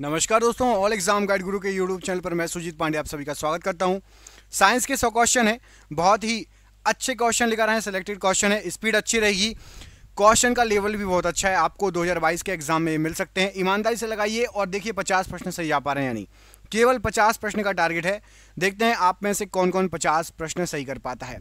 नमस्कार दोस्तों all exam guide गुरु के यूट्यूब चैनल पर मैं सुजीत पांडे आप सभी का स्वागत करता हूं साइंस के सौ क्वेश्चन है बहुत ही अच्छे क्वेश्चन लेकर आए हैं सिलेक्टेड क्वेश्चन है स्पीड अच्छी रहेगी क्वेश्चन का लेवल भी बहुत अच्छा है आपको 2022 के एग्जाम में मिल सकते हैं ईमानदारी से लगाइए और देखिए पचास प्रश्न सही आ पा रहे हैं यानी केवल पचास प्रश्न का टारगेट है देखते हैं आप में से कौन कौन पचास प्रश्न सही कर पाता है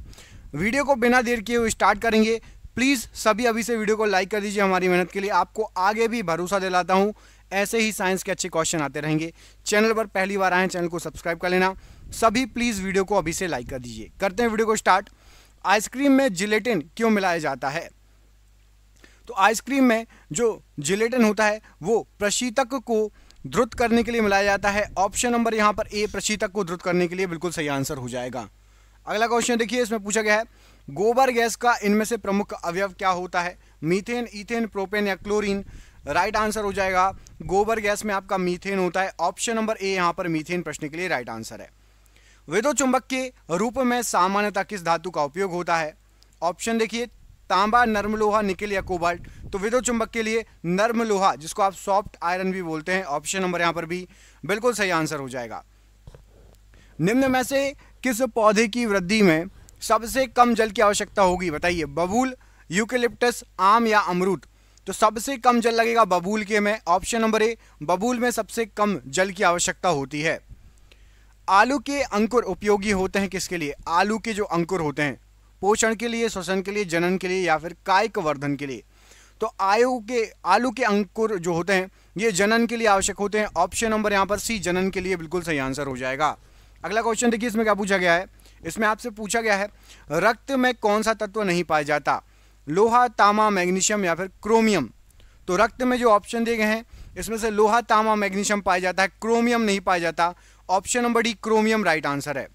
वीडियो को बिना देर किए स्टार्ट करेंगे प्लीज़ सभी अभी से वीडियो को लाइक कर दीजिए हमारी मेहनत के लिए आपको आगे भी भरोसा दिलाता हूँ ऐसे ही साइंस के अच्छे क्वेश्चन आते रहेंगे चैनल पर पहली बार आए चैनल को सब्सक्राइब कर लेना सभी प्लीज़ वीडियो को अभी से लाइक कर दीजिए करते हैं वीडियो को स्टार्ट आइसक्रीम में जिलेटिन क्यों मिलाया जाता है तो आइसक्रीम में जो जिलेटिन होता है वो प्रशीतक को द्रुत करने के लिए मिलाया जाता है ऑप्शन नंबर यहाँ पर ए प्रशीतक को द्रुत करने के लिए बिल्कुल सही आंसर हो जाएगा अगला क्वेश्चन देखिए इसमें पूछा गया है गोबर गैस का इनमें से प्रमुख अवयव क्या होता है मीथेन ईथेन प्रोपेन या क्लोरीन राइट आंसर हो जाएगा गोबर गैस में आपका मीथेन होता है ऑप्शन नंबर ए यहाँ पर मीथेन प्रश्न के लिए राइट आंसर है चुंबक के रूप में सामान्यता किस धातु का उपयोग होता है ऑप्शन देखिए तांबा नर्म लोहा निकल या कोबाल्ट तो विद्युत चुंबक के लिए नर्म लोहा जिसको आप सॉफ्ट आयरन भी बोलते हैं ऑप्शन नंबर यहां पर भी बिल्कुल सही आंसर हो जाएगा निम्न में से किस पौधे की वृद्धि में सबसे कम जल की आवश्यकता होगी बताइए बबूल यूकेलिप्टस आम या अमरूद तो सबसे कम जल लगेगा बबूल के में ऑप्शन नंबर ए बबूल में सबसे कम जल की आवश्यकता होती है आलू के अंकुर उपयोगी होते हैं किसके लिए आलू के जो अंकुर होते हैं पोषण के लिए श्वसन के लिए जनन के लिए या फिर कायिक वर्धन के लिए तो आयु के आलू के अंकुर जो होते हैं ये जनन के लिए आवश्यक होते हैं ऑप्शन नंबर यहाँ पर सी जनन के लिए बिल्कुल सही आंसर हो जाएगा अगला क्वेश्चन देखिए इसमें क्या पूछा गया है इसमें आपसे पूछा गया है रक्त में कौन सा तत्व नहीं पाया जाता लोहा तामा मैग्नीशियम या फिर क्रोमियम तो रक्त में जो ऑप्शन दिए गए हैं इसमें से लोहा तामा मैग्नीशियम पाया जाता है क्रोमियम नहीं पाया जाता option number D chromium right answer है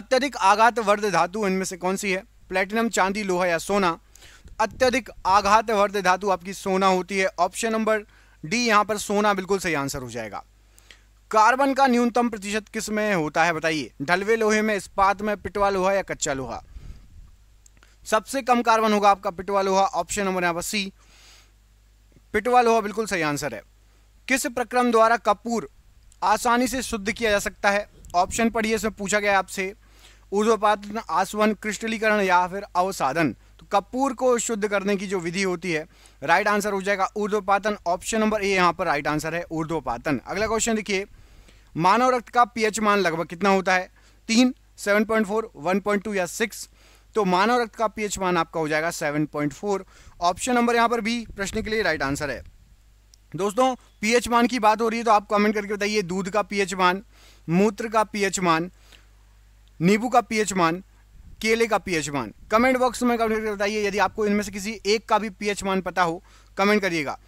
अत्यधिक आघात वर्ध धातु इनमें से कौन सी है प्लेटिनम चांदी लोहा या सोना अत्यधिक आघात वर्ध धातु आपकी सोना होती है ऑप्शन नंबर डी यहाँ पर सोना बिल्कुल सही आंसर हो जाएगा कार्बन का न्यूनतम प्रतिशत किस में होता है बताइए ढलवे लोहे में इस्पात में पिटवा लोहा या कच्चा लोहा सबसे कम कार्बन होगा आपका पिटवा लोहा ऑप्शन नंबर यहाँ पर सी पिटवा लोहा बिल्कुल सही आंसर है किस प्रक्रम द्वारा कपूर आसानी से शुद्ध किया जा सकता है ऑप्शन पढ़िए इसमें पूछा गया आपसे ऊर्ध्वपातन आसवन क्रिस्टलीकरण या फिर अवसाधन तो कपूर को शुद्ध करने की जो विधि होती है राइट आंसर हो जाएगा ऊर्ध्वपातन ऑप्शन नंबर ए यहाँ पर राइट आंसर है ऊर्ध्वपातन अगला क्वेश्चन देखिए मानव रक्त का पीएच मान लगभग कितना होता है तीन seven point four one point two या सिक्स तो मानव रक्त का पीएच मान आपका हो जाएगा 7.4 ऑप्शन नंबर यहां पर भी प्रश्न के लिए राइट आंसर है दोस्तों पीएच मान की बात हो रही है तो आप कमेंट करके बताइए दूध का पीएच मान मूत्र का पीएच मान नींबू का पीएच मान केले का पीएच मान कमेंट बॉक्स में कमेंट करके बताइए यदि आपको इनमें से किसी एक का भी पीएच मान पता हो कमेंट करिएगा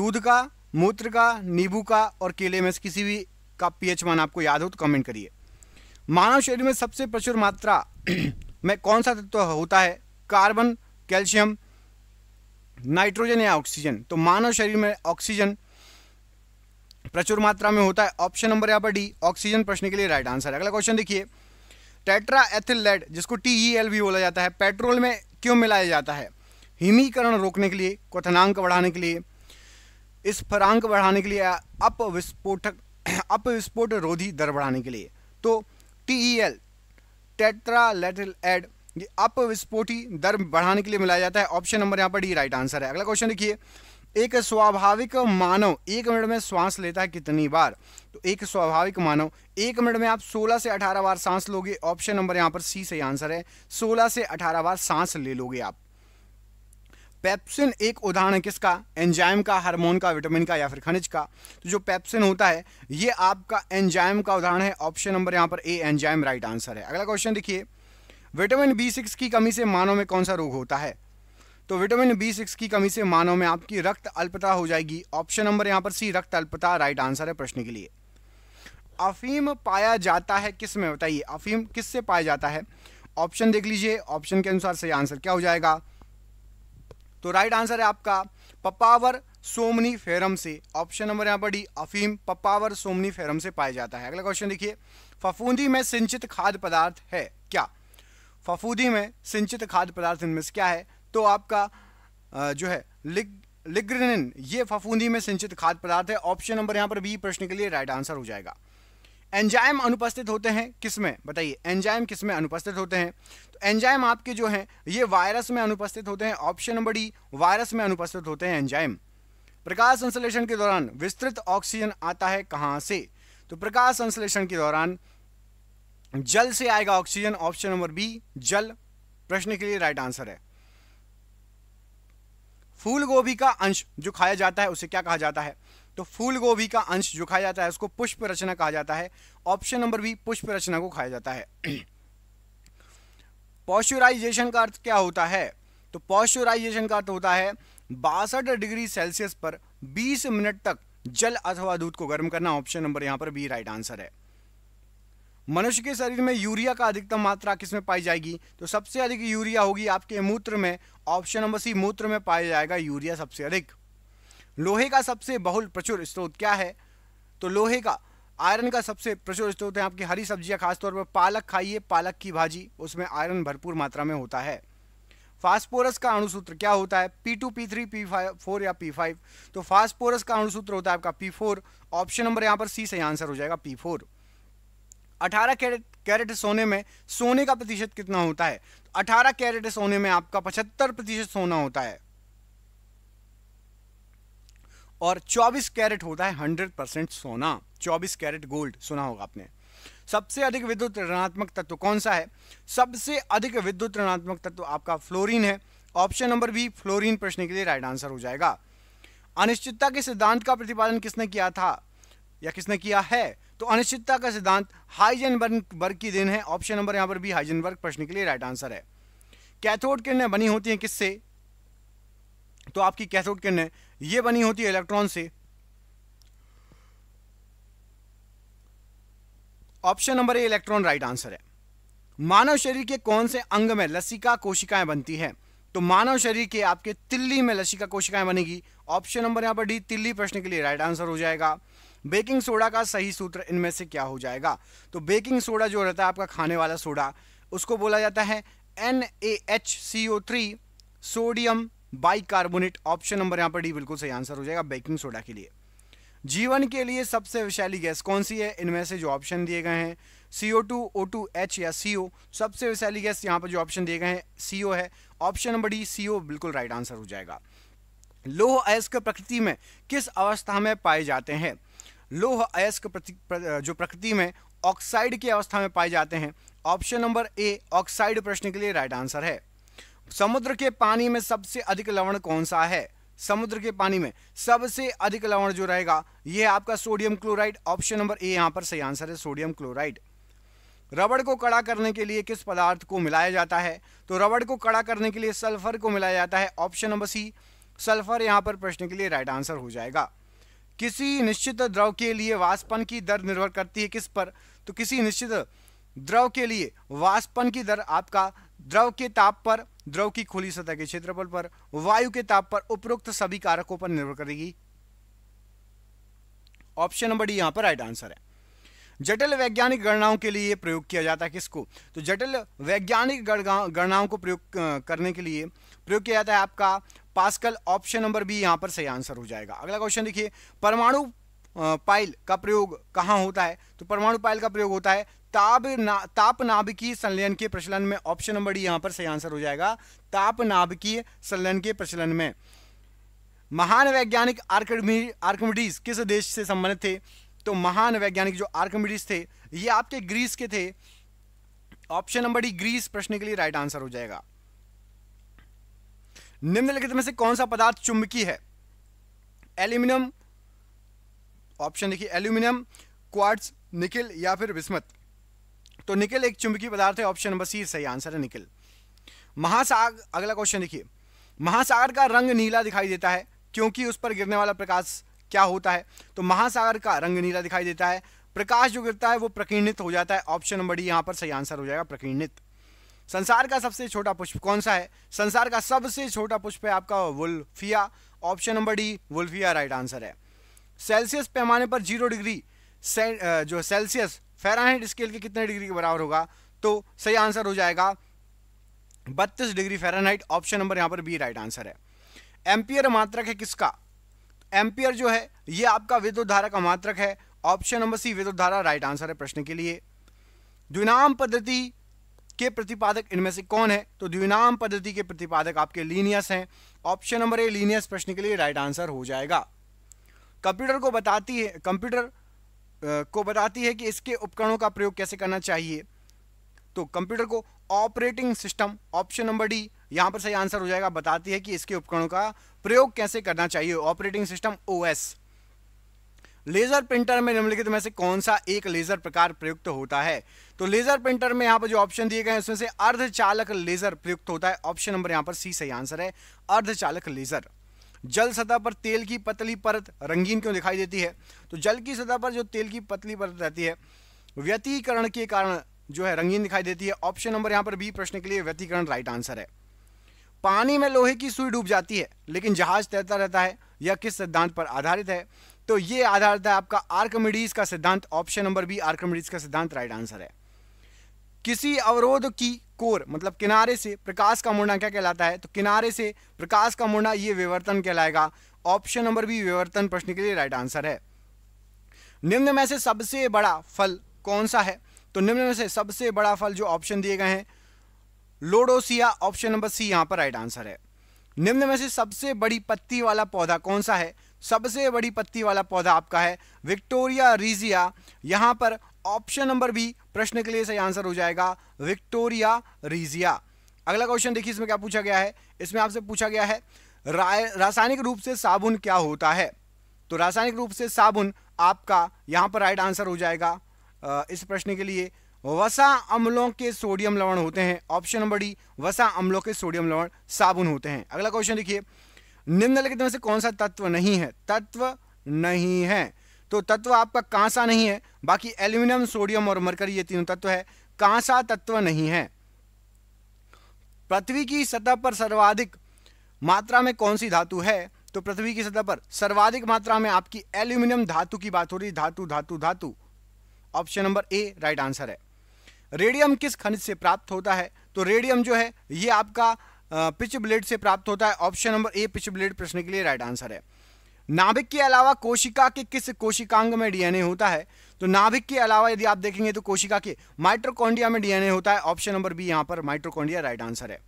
दूध का मूत्र का नींबू का और केले में से किसी भी का पीएच मान आपको याद हो तो कमेंट करिए मानव शरीर में सबसे प्रचुर मात्रा में कौन सा तत्व होता है कार्बन कैल्शियम नाइट्रोजन या ऑक्सीजन तो मानव शरीर में ऑक्सीजन प्रचुर मात्रा में होता है ऑप्शन नंबर यहाँ पर डी ऑक्सीजन प्रश्न के लिए राइट आंसर है अगला क्वेश्चन देखिए टेट्रा एथिल लेड जिसको टी ई एल भी बोला जाता है पेट्रोल में क्यों मिलाया जाता है हिमीकरण रोकने के लिए क्वथनांक बढ़ाने के लिए फरांक बढ़ाने के लिए अप विस्फोट रोधी दर बढ़ाने के लिए तो T E L tetra ethyl lead ये अप विस्फोटी दर बढ़ाने के लिए मिलाया जाता है ऑप्शन नंबर यहाँ पर डी राइट आंसर है अगला क्वेश्चन देखिए एक स्वाभाविक मानव एक मिनट में श्वास लेता है कितनी बार तो एक स्वाभाविक मानव एक मिनट में आप 16 से 18 बार सांस लोगे ऑप्शन नंबर यहाँ पर सी सही आंसर है 16 से 18 बार सांस ले लोगे आप पेप्सिन एक उदाहरण है किसका एंजाइम का हार्मोन का विटामिन का या फिर खनिज का तो जो पेप्सिन होता है ये आपका एंजाइम का उदाहरण है ऑप्शन नंबर यहाँ पर ए एंजाइम राइट आंसर है अगला क्वेश्चन देखिए विटामिन बी सिक्स की कमी से मानव में कौन सा रोग होता है तो विटामिन बी सिक्स की कमी से मानव में आपकी रक्त अल्पता हो जाएगी ऑप्शन नंबर यहाँ पर सी रक्त अल्पता राइट आंसर है प्रश्न के लिए अफीम पाया जाता है किस में बताइए अफीम किस से पाया जाता है ऑप्शन देख लीजिए ऑप्शन के अनुसार सही आंसर क्या हो जाएगा तो राइट आंसर है आपका पपावर सोमनी फेरम से ऑप्शन नंबर यहाँ पर डी अफीम पपावर सोमनी फेरम से पाया जाता है अगला क्वेश्चन देखिए फफूंदी में सिंचित खाद्य पदार्थ है क्या फफूदी में सिंचित खाद्य पदार्थ इनमें से क्या है तो आपका जो है लिग लिग्रिन ये फफूंदी में सिंचित खाद्य पदार्थ है ऑप्शन नंबर यहाँ पर बी प्रश्न के लिए राइट आंसर हो जाएगा एंजाइम अनुपस्थित होते हैं किसमें बताइए एंजाइम किसमें अनुपस्थित होते हैं तो एंजाइम आपके जो हैं ये वायरस में अनुपस्थित होते हैं ऑप्शन नंबर डी वायरस में अनुपस्थित होते हैं एंजाइम प्रकाश संश्लेषण के दौरान विस्तृत ऑक्सीजन आता है कहाँ से तो प्रकाश संश्लेषण के दौरान जल से आएगा ऑक्सीजन ऑप्शन नंबर बी जल प्रश्न के लिए राइट आंसर है फूल गोभी का अंश जो खाया जाता है उसे क्या कहा जाता है तो फूल गोभी का अंश जो खाया जाता है उसको पुष्प रचना कहा जाता है ऑप्शन नंबर बी पुष्प रचना को खाया जाता है पॉस्चुराइजेशन का अर्थ क्या होता है तो पॉस्चुराइजेशन का अर्थ होता है बासठ डिग्री सेल्सियस पर 20 मिनट तक जल अथवा दूध को गर्म करना ऑप्शन नंबर यहां पर बी राइट आंसर है मनुष्य के शरीर में यूरिया का अधिकतम मात्रा किसमें पाई जाएगी तो सबसे अधिक यूरिया होगी आपके मूत्र में ऑप्शन नंबर सी मूत्र में पाया जाएगा यूरिया सबसे अधिक लोहे का सबसे बहुल प्रचुर स्रोत क्या है तो लोहे का आयरन का सबसे प्रचुर स्रोत है आपकी हरी सब्जियां खासतौर पर पालक खाइए पालक की भाजी उसमें आयरन भरपूर मात्रा में होता है फास्फोरस का अणुसूत्र क्या होता है P two P three P four या पी फाइव तो फास्फोरस का अणुसूत्र होता है आपका पी फोर ऑप्शन नंबर यहाँ पर सी सही आंसर हो जाएगा पी फोर अठारह कैरेट कैरेट सोने में सोने का प्रतिशत कितना होता है अठारह कैरेट सोने में आपका पचहत्तर प्रतिशत सोना होता है और 24 कैरेट होता है 100 परसेंट सोना 24 कैरेट गोल्ड सुना होगा आपने सबसे अधिक विद्युत ऋणात्मक तत्व कौन सा है सबसे अधिक विद्युत ऋणात्मक तत्व आपका फ्लोरीन है ऑप्शन नंबर बी फ्लोरीन प्रश्न के लिए राइट आंसर हो जाएगा अनिश्चितता के सिद्धांत का प्रतिपादन किसने किया था या किसने किया है तो अनिश्चितता का सिद्धांत वर्ग की देन है ऑप्शन नंबर यहां पर भी वर्ग प्रश्न के लिए राइट आंसर है कैथोड किरणें बनी होती हैं किससे तो आपकी कैथोड किरणें ये बनी होती है इलेक्ट्रॉन से option number A electron right answer है मानव शरीर के कौन से अंग में लसिका कोशिकाएं बनती है तो मानव शरीर के आपके तिल्ली में लसिका कोशिकाएं बनेगी ऑप्शन नंबर यहां पर डी तिल्ली प्रश्न के लिए राइट आंसर हो जाएगा बेकिंग सोडा का सही सूत्र इनमें से क्या हो जाएगा तो बेकिंग सोडा जो रहता है आपका खाने वाला सोडा उसको बोला जाता है N A H C O three sodium bicarbonate option number यहाँ पर डी बिल्कुल सही आंसर हो जाएगा बेकिंग सोडा के लिए जीवन के लिए सबसे विशैली गैस कौन सी है इनमें से जो ऑप्शन दिए गए हैं C O two O two H या सी ओ सबसे विशैली गैस यहाँ पर जो ऑप्शन दिए गए हैं सी ओ है option number D C O बिल्कुल राइट आंसर हो जाएगा लोह अयस्क प्रकृति में किस अवस्था में पाए जाते हैं लोह अयस्क जो प्रकृति में ऑक्साइड की अवस्था में पाए जाते हैं ऑप्शन नंबर ए ऑक्साइड प्रश्न के लिए राइट आंसर है समुद्र के पानी में सबसे अधिक लवण कौन सा है समुद्र के पानी में सबसे अधिक लवण जो रहेगा यह आपका sodium chloride option number A यहां पर सही आंसर है सोडियम क्लोराइड रबड़ को कड़ा करने के लिए किस पदार्थ को मिलाया जाता है तो रबड़ को कड़ा करने के लिए सल्फर को मिलाया जाता है ऑप्शन नंबर सी सल्फर यहाँ पर प्रश्न के लिए राइट आंसर हो जाएगा किसी निश्चित द्रव के लिए वाष्पन की दर निर्भर करती है किस पर तो किसी निश्चित द्रव के लिए वाष्पन की दर आपका द्रव के ताप पर द्रव की खुली सतह के क्षेत्रफल पर वायु के ताप पर उपरोक्त सभी कारकों पर निर्भर करेगी ऑप्शन नंबर डी यहां पर राइट आंसर है जटिल वैज्ञानिक गणनाओं के लिए प्रयोग किया जाता है किसको तो जटिल वैज्ञानिक गणनाओं को प्रयोग करने के लिए प्रयोग किया जाता है आपका पास्कल ऑप्शन नंबर बी यहां पर सही आंसर हो जाएगा अगला क्वेश्चन देखिए परमाणु पाइल का प्रयोग कहाँ होता है तो परमाणु पाइल का प्रयोग होता है ताप ना ताप की संलयन के प्रचलन में ऑप्शन नंबर डी यहाँ पर सही आंसर हो जाएगा ताप की संलयन के प्रचलन में महान वैज्ञानिक आर्कमिडीज किस देश से संबंधित थे तो महान वैज्ञानिक जो आर्कमिडीज थे ये आपके ग्रीस के थे ऑप्शन नंबर डी ग्रीस प्रश्न के लिए राइट आंसर हो जाएगा निम्नलिखित में से कौन सा पदार्थ चुंबकी है एल्यूमिनियम ऑप्शन देखिए एल्यूमिनियम क्वार्ट्स निकिल या फिर विस्मत तो निकल एक चुंबकीय पदार्थ है ऑप्शन नंबर सी सही आंसर है निकल महासागर अगला क्वेश्चन देखिए महासागर का रंग नीला दिखाई देता है क्योंकि उस पर गिरने वाला प्रकाश क्या होता है तो महासागर का रंग नीला दिखाई देता है प्रकाश जो गिरता है वो प्रकीर्णित हो जाता है ऑप्शन नंबर डी यहाँ पर सही आंसर हो जाएगा प्रकीर्णित संसार का सबसे छोटा पुष्प कौन सा है संसार का सबसे छोटा पुष्प है आपका Wolffia option number D Wolffia right answer है सेल्सियस पैमाने पर जीरो डिग्री से, जो सेल्सियस फेराहाइट स्केल के कितने डिग्री के बराबर होगा तो सही आंसर हो जाएगा बत्तीस डिग्री फेरनहाइट ऑप्शन नंबर यहाँ पर बी राइट आंसर है एम्पियर मात्रक है किसका एम्पियर जो है ये आपका विद्युत धारा का मात्रक है ऑप्शन नंबर सी विद्युत धारा राइट आंसर है प्रश्न के लिए द्विनाम पद्धति के प्रतिपादक इनमें से कौन है तो द्विनाम पद्धति के प्रतिपादक आपके लीनियस हैं ऑप्शन नंबर ए लीनियस प्रश्न के लिए राइट आंसर हो जाएगा कंप्यूटर को बताती है कंप्यूटर को बताती है कि इसके उपकरणों का प्रयोग कैसे करना चाहिए तो कंप्यूटर को operating system option number D यहां पर सही आंसर हो जाएगा बताती है कि इसके उपकरणों का प्रयोग कैसे करना चाहिए operating system OS laser printer में निम्नलिखित में से कौन सा एक लेजर प्रकार प्रयुक्त होता है तो लेजर प्रिंटर में यहां पर जो ऑप्शन दिए गए हैं उसमें से अर्धचालक लेजर प्रयुक्त होता है ऑप्शन नंबर यहां पर सी सही आंसर है अर्धचालक लेजर जल सतह पर तेल की पतली परत रंगीन क्यों दिखाई देती है तो जल की सतह पर जो तेल की पतली परत रहती है व्यतीकरण के कारण जो है रंगीन दिखाई देती है ऑप्शन नंबर यहाँ पर बी प्रश्न के लिए व्यतीकरण राइट आंसर है पानी में लोहे की सुई डूब जाती है लेकिन जहाज तैरता रहता है यह किस सिद्धांत पर आधारित है तो ये आधारित है आपका आर्कमिडीज का सिद्धांत ऑप्शन नंबर बी आर्कमिडीज का सिद्धांत राइट आंसर है किसी अवरोध की कोर मतलब किनारे से प्रकाश का मुड़ना क्या कहलाता है तो किनारे से प्रकाश का मुड़ना ये विवर्तन कहलाएगा ऑप्शन नंबर बी विवर्तन प्रश्न के लिए राइट आंसर है निम्न में से सबसे बड़ा फल कौन सा है तो निम्न में से सबसे बड़ा फल जो ऑप्शन दिए गए हैं लोडोसिया ऑप्शन नंबर सी यहां पर राइट आंसर है निम्न में से सबसे बड़ी पत्ती वाला पौधा कौन सा है सबसे बड़ी पत्ती वाला पौधा आपका है विक्टोरिया रीजिया यहां पर ऑप्शन नंबर बी प्रश्न के लिए सही आंसर हो जाएगा विक्टोरिया रिजिया अगला क्वेश्चन देखिए इसमें क्या पूछा गया है इसमें आपसे पूछा गया है रासायनिक रूप से साबुन क्या होता है तो रासायनिक रूप से साबुन आपका यहाँ पर राइट आंसर हो जाएगा इस प्रश्न के लिए वसा अम्लों के सोडियम लवण होते हैं ऑप्शन नंबर डी वसा अम्लों के सोडियम लवण साबुन होते हैं अगला क्वेश्चन देखिए निम्नलिखित में से कौन सा तत्व नहीं है तत्व नहीं है तो तत्व आपका कांसा नहीं है बाकी एल्यूमिनियम सोडियम और मरकरी ये तीनों तत्व है कांसा तत्व नहीं है पृथ्वी की सतह पर सर्वाधिक मात्रा में कौन सी धातु है तो पृथ्वी की सतह पर सर्वाधिक मात्रा में आपकी एल्यूमिनियम धातु की बात हो रही धातु धातु धातु option number A right answer है रेडियम किस खनिज से प्राप्त होता है तो रेडियम जो है ये आपका पिच ब्लेड से प्राप्त होता है option number A pitchblende प्रश्न के लिए राइट आंसर है नाभिक के अलावा कोशिका के किस कोशिकांग में डीएनए होता है तो नाभिक के अलावा यदि आप देखेंगे तो कोशिका के माइट्रोकॉन्डिया में डीएनए होता है ऑप्शन नंबर बी यहां पर माइट्रोकॉन्डिया राइट आंसर है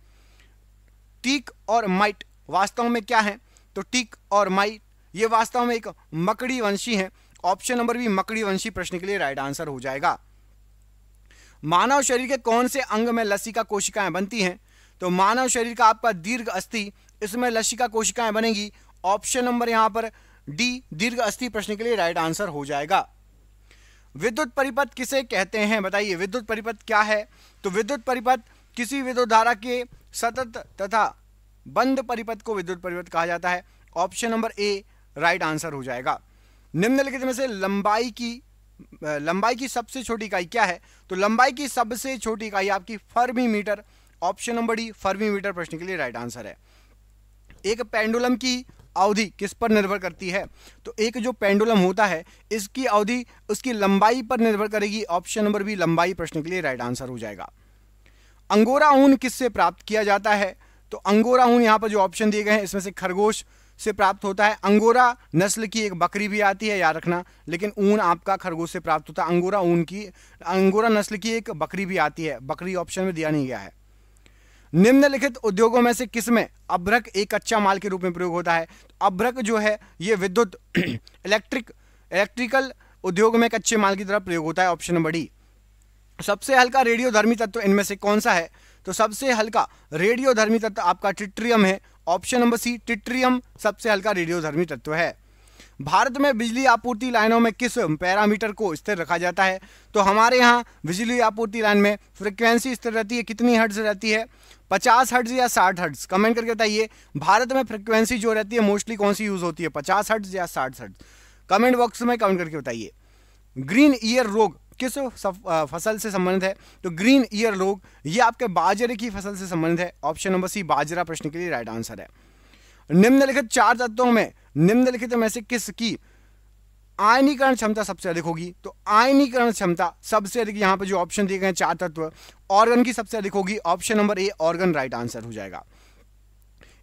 टीक और माइट वास्तव में क्या है तो टीक और माइट ये वास्तव में एक मकड़ी वंशी है ऑप्शन नंबर बी मकड़ी वंशी प्रश्न के लिए राइट आंसर हो जाएगा मानव शरीर के कौन से अंग में लसिका कोशिकाएं बनती हैं तो मानव शरीर का आपका दीर्घ अस्थि इसमें लसिका कोशिकाएं बनेगी ऑप्शन नंबर यहां पर डी दीर्घ अस्थि प्रश्न के लिए राइट आंसर हो जाएगा विद्युत परिपथ किसे कहते हैं बताइए विद्युत परिपथ क्या है तो विद्युत परिपथ किसी विद्युत धारा के सतत तथा बंद परिपथ को विद्युत परिपथ कहा जाता है option number A right answer हो जाएगा निम्नलिखित में से लंबाई की लंबाई की सबसे छोटी इकाई क्या है तो लंबाई की सबसे छोटी इकाई आपकी fermi metre option number D fermi metre प्रश्न के लिए राइट आंसर है एक पेंडुलम की अवधि किस पर निर्भर करती है तो एक जो पेंडुलम होता है इसकी अवधि उसकी लंबाई पर निर्भर करेगी ऑप्शन नंबर बी लंबाई प्रश्न के लिए राइट आंसर हो जाएगा अंगोरा ऊन किससे प्राप्त किया जाता है तो अंगोरा ऊन यहाँ पर जो ऑप्शन दिए गए हैं इसमें से खरगोश से प्राप्त होता है अंगोरा नस्ल की एक बकरी भी आती है याद रखना लेकिन ऊन आपका खरगोश से प्राप्त होता है अंगोरा ऊन की अंगोरा नस्ल की एक बकरी भी आती है बकरी ऑप्शन में दिया नहीं गया है निम्नलिखित उद्योगों में से किसमें अभ्रक एक अच्छा माल के रूप में प्रयोग होता है तो अभ्रक जो है ये विद्युत इलेक्ट्रिक इलेक्ट्रिकल उद्योग में कच्चे माल की तरह प्रयोग होता है ऑप्शन नंबर डी सबसे हल्का रेडियो धर्मी तत्व इनमें से कौन सा है तो सबसे हल्का रेडियो धर्मी तत्व आपका ट्रिट्रियम है ऑप्शन नंबर सी ट्रिट्रियम सबसे हल्का रेडियो धर्मी तत्व है भारत में बिजली आपूर्ति लाइनों में किस पैरामीटर को स्थिर रखा जाता है तो हमारे यहाँ बिजली आपूर्ति लाइन में फ्रिक्वेंसी स्थिर रहती है कितनी हर्ट्ज रहती है पचास हर्ट्ज या साठ हर्ट्ज कमेंट करके बताइए भारत में फ्रिक्वेंसी जो रहती है मोस्टली कौन सी यूज़ होती है पचास हर्ट्ज या साठ हर्ट्ज कमेंट बॉक्स में कमेंट करके बताइए ग्रीन ईयर रोग किस फसल से संबंधित है तो ग्रीन ईयर रोग ये आपके बाजरे की फसल से संबंधित है ऑप्शन नंबर सी बाजरा प्रश्न के लिए राइट आंसर है निम्नलिखित चार तत्वों में निम्नलिखित में से किसकी आयनीकरण क्षमता सबसे अधिक होगी तो आयनीकरण क्षमता सबसे अधिक यहाँ पर जो ऑप्शन दिए गए चार तत्व ऑर्गन की सबसे अधिक होगी option number A organ right answer हो जाएगा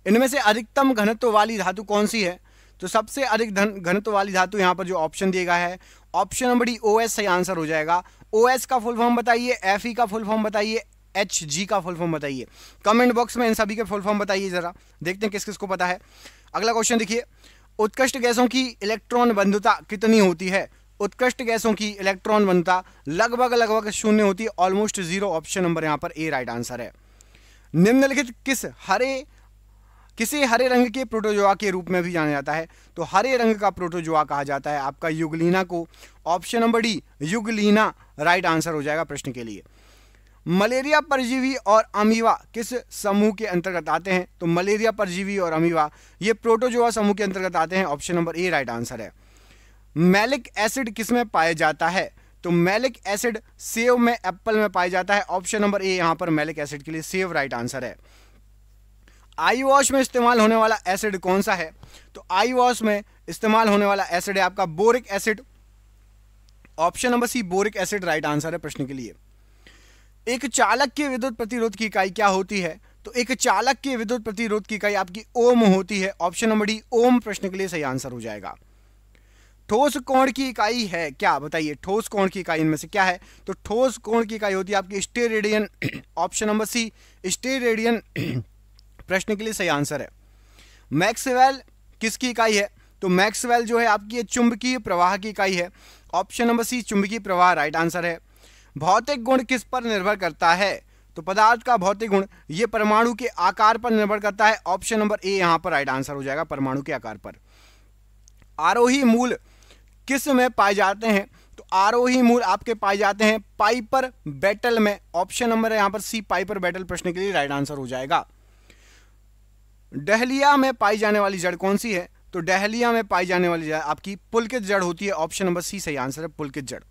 इनमें से अधिकतम घनत्व वाली धातु कौन सी है तो सबसे अधिक धन घनत्व वाली धातु यहाँ पर जो ऑप्शन दिए गया है option number D O S सही आंसर हो जाएगा ओ एस का फुल फॉर्म बताइए एफ ई e का फुल फॉर्म बताइए एच जी का फुल फॉर्म बताइए कमेंट बॉक्स में इन सभी के फुल फॉर्म बताइए जरा देखते हैं किस किस को पता है अगला क्वेश्चन देखिए उत्कृष्ट गैसों की इलेक्ट्रॉन बंधुता कितनी होती है उत्कृष्ट गैसों की इलेक्ट्रॉन बंधुता लगभग लगभग शून्य होती है ऑलमोस्ट जीरो ऑप्शन नंबर यहाँ पर ए राइट आंसर है निम्नलिखित किस हरे किसी हरे रंग के प्रोटोजोआ के रूप में भी जाना जाता है तो हरे रंग का प्रोटोजोआ कहा जाता है आपका युगलीना को option number D Euglena right answer हो जाएगा प्रश्न के लिए मलेरिया परजीवी और अमीवा किस समूह के अंतर्गत आते हैं तो मलेरिया परजीवी और अमीवा ये प्रोटोजोआ समूह के अंतर्गत आते हैं option number A right answer है मैलिक एसिड किस में पाया जाता है तो मैलिक एसिड सेव में एप्पल में पाया जाता है ऑप्शन नंबर ए यहां पर मैलिक एसिड के लिए सेव राइट आंसर है आई वॉश में इस्तेमाल होने वाला एसिड कौन सा है तो आई वॉश में इस्तेमाल होने वाला एसिड है आपका boric acid option number C boric acid right answer है प्रश्न के लिए एक चालक की विद्युत प्रतिरोध की इकाई क्या होती है तो एक चालक की विद्युत प्रतिरोध की इकाई आपकी ओम होती है ऑप्शन नंबर डी ओम प्रश्न के लिए सही आंसर हो जाएगा ठोस कोण की इकाई है क्या बताइए ठोस कोण की इकाई इनमें से क्या है तो ठोस कोण की इकाई होती है आपकी radian option number C radian प्रश्न के लिए सही आंसर है मैक्सवेल किसकी इकाई है तो मैक्सवेल जो है आपकी चुंबकीय प्रवाह की इकाई है ऑप्शन नंबर सी चुंबकीय प्रवाह राइट आंसर है भौतिक गुण किस पर निर्भर करता है तो पदार्थ का भौतिक गुण ये परमाणु के आकार पर निर्भर करता है ऑप्शन नंबर ए यहां पर राइट आंसर हो जाएगा परमाणु के आकार पर आरोही मूल किस में पाए जाते हैं तो आरोही मूल आपके पाए जाते हैं पाइपर बैटल में ऑप्शन नंबर यहां पर सी पाइपर बैटल प्रश्न के लिए राइट आंसर हो जाएगा डहलिया में पाई जाने वाली जड़ कौन सी है तो डहलिया में पाई जाने वाली जड़ आपकी पुलकित जड़ होती है ऑप्शन नंबर सी सही आंसर है पुलकित जड़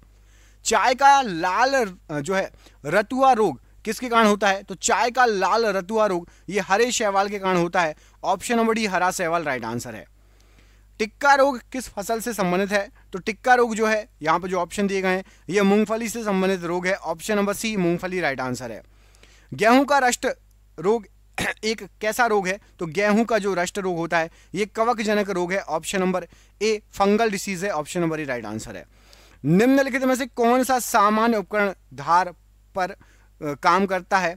चाय का लाल जो है रतुआ रोग किसके कारण होता है तो चाय का लाल रतुआ रोग ये हरे शैवाल के कारण होता है ऑप्शन नंबर डी हरा शैवाल राइट आंसर है टिक्का रोग किस फसल से संबंधित है तो टिक्का रोग जो है यहाँ पर जो ऑप्शन दिए गए हैं ये मूंगफली से संबंधित रोग है ऑप्शन नंबर सी मूंगफली राइट आंसर है गेहूं का रष्ट रोग एक कैसा रोग है तो गेहूं का जो रष्ट रोग होता है ये कवक जनक रोग है option number A fungal disease है option number A right answer है निम्नलिखित में से कौन सा सामान्य उपकरण धार पर काम करता है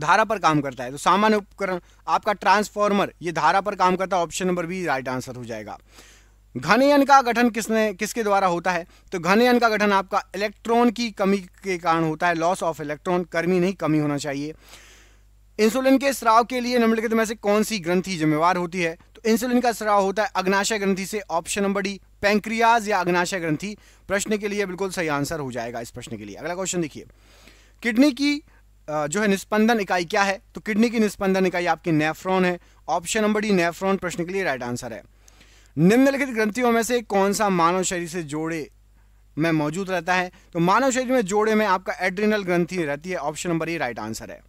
धारा पर काम करता है तो सामान्य उपकरण आपका ट्रांसफॉर्मर ये धारा पर काम करता है option number B right answer हो जाएगा घनयन का गठन किसने किसके द्वारा होता है तो घनयन का गठन आपका इलेक्ट्रॉन की कमी के कारण होता है लॉस ऑफ इलेक्ट्रॉन कर्मी नहीं कमी होना चाहिए इंसुलिन के स्राव के लिए निम्नलिखित में से कौन सी ग्रंथि जिम्मेवार होती है तो इंसुलिन का स्राव होता है अग्नाशय ग्रंथि से ऑप्शन नंबर डी पैंक्रियाज या अग्नाशय ग्रंथि प्रश्न के लिए बिल्कुल सही आंसर हो जाएगा इस प्रश्न के लिए अगला क्वेश्चन देखिए किडनी की जो है निस्पंदन इकाई क्या है तो किडनी की निस्पंदन इकाई आपकी नेफ्रॉन है ऑप्शन नंबर डी नेफ्रॉन प्रश्न के लिए राइट आंसर है निम्नलिखित ग्रंथियों में से कौन सा मानव शरीर से जोड़े में मौजूद रहता है तो मानव शरीर में जोड़े में आपका एड्रिनल ग्रंथि रहती है option number A right answer है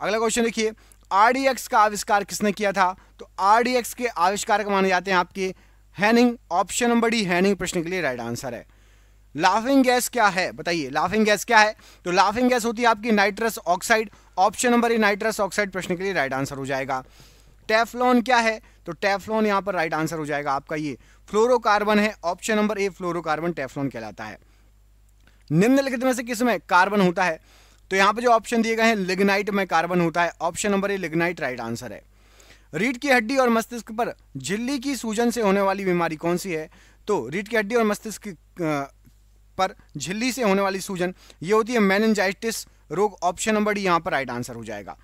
अगला क्वेश्चन देखिए आरडीएक्स का आविष्कार किसने किया था तो आरडीएक्स के आविष्कार माने जाते हैं आपके हैनिंग ऑप्शन नंबर डी हैनिंग प्रश्न के लिए राइट आंसर है लाफिंग गैस क्या है बताइए लाफिंग गैस क्या है तो लाफिंग गैस होती है आपकी nitrous oxide option number E nitrous oxide प्रश्न के लिए राइट आंसर हो जाएगा टेफलॉन क्या है तो टेफलॉन यहाँ पर राइट आंसर हो जाएगा आपका ये फ्लोरोकार्बन है option number A fluorocarbon Teflon कहलाता है निम्नलिखित में से किस में कार्बन होता है तो यहां पर जो ऑप्शन दिए गए हैं लिग्नाइट में कार्बन होता है option number A lignite right answer है रीढ़ की हड्डी और मस्तिष्क पर झिल्ली की सूजन से होने वाली बीमारी कौन सी है तो रीढ़ की हड्डी और मस्तिष्क पर झिल्ली से होने वाली सूजन ये होती है मैनजाइटिस रोग ऑप्शन नंबर डी यहाँ पर राइट आंसर हो जाएगा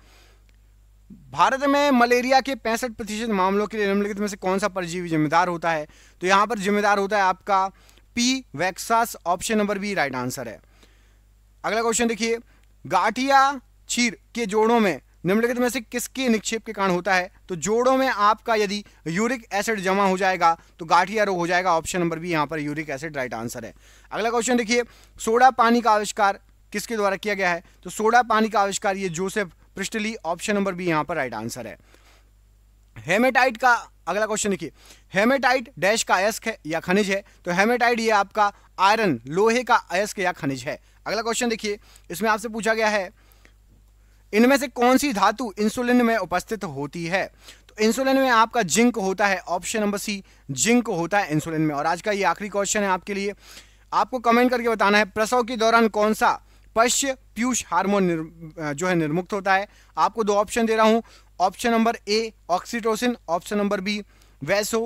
भारत में मलेरिया के पैंसठ प्रतिशत मामलों के लिए निम्नलिखित में से कौन सा परजीवी जिम्मेदार होता है तो यहाँ पर जिम्मेदार होता है आपका पी वैक्सास option number B right answer है अगला क्वेश्चन देखिए गाठिया छीर के जोड़ों में निम्नलिखित में से किसके निक्षेप के कारण होता है तो जोड़ों में आपका यदि यूरिक एसिड जमा हो जाएगा तो गाठिया रोग हो जाएगा ऑप्शन नंबर बी यहाँ पर यूरिक एसिड राइट आंसर है अगला क्वेश्चन देखिए सोडा पानी का आविष्कार किसके द्वारा किया गया है तो सोडा पानी का आविष्कार ये Joseph Priestley option number B यहाँ पर राइट आंसर है हेमेटाइट का अगला क्वेश्चन देखिए हेमेटाइट डैश का अयस्क है या खनिज है तो हेमेटाइट ये आपका आयरन लोहे का अयस्क या खनिज है अगला क्वेश्चन देखिए इसमें आपसे पूछा गया है इनमें से कौन सी धातु इंसुलिन में उपस्थित होती है तो इंसुलिन में आपका जिंक होता है ऑप्शन नंबर सी जिंक होता है इंसुलिन में और आज का ये आखिरी क्वेश्चन है आपके लिए आपको कमेंट करके बताना है प्रसव के दौरान कौन सा पश्य पीयूष हार्मोन जो है निर्मुक्त होता है आपको दो ऑप्शन दे रहा हूं option number A oxytocin option number B 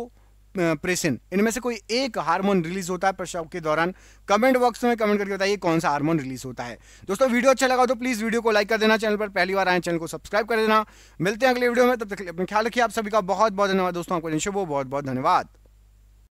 vasopressin इनमें से कोई एक हार्मोन रिलीज होता है प्रसव के दौरान कमेंट बॉक्स में कमेंट करके बताइए कौन सा हार्मोन रिलीज होता है दोस्तों वीडियो अच्छा लगा तो प्लीज़ वीडियो को लाइक कर देना चैनल पर पहली बार आए चैनल को सब्सक्राइब कर देना मिलते हैं अगले वीडियो में तब तक अपने ख्याल रखिए आप सभी का बहुत बहुत धन्यवाद दोस्तों आपको शुभ बहुत बहुत धन्यवाद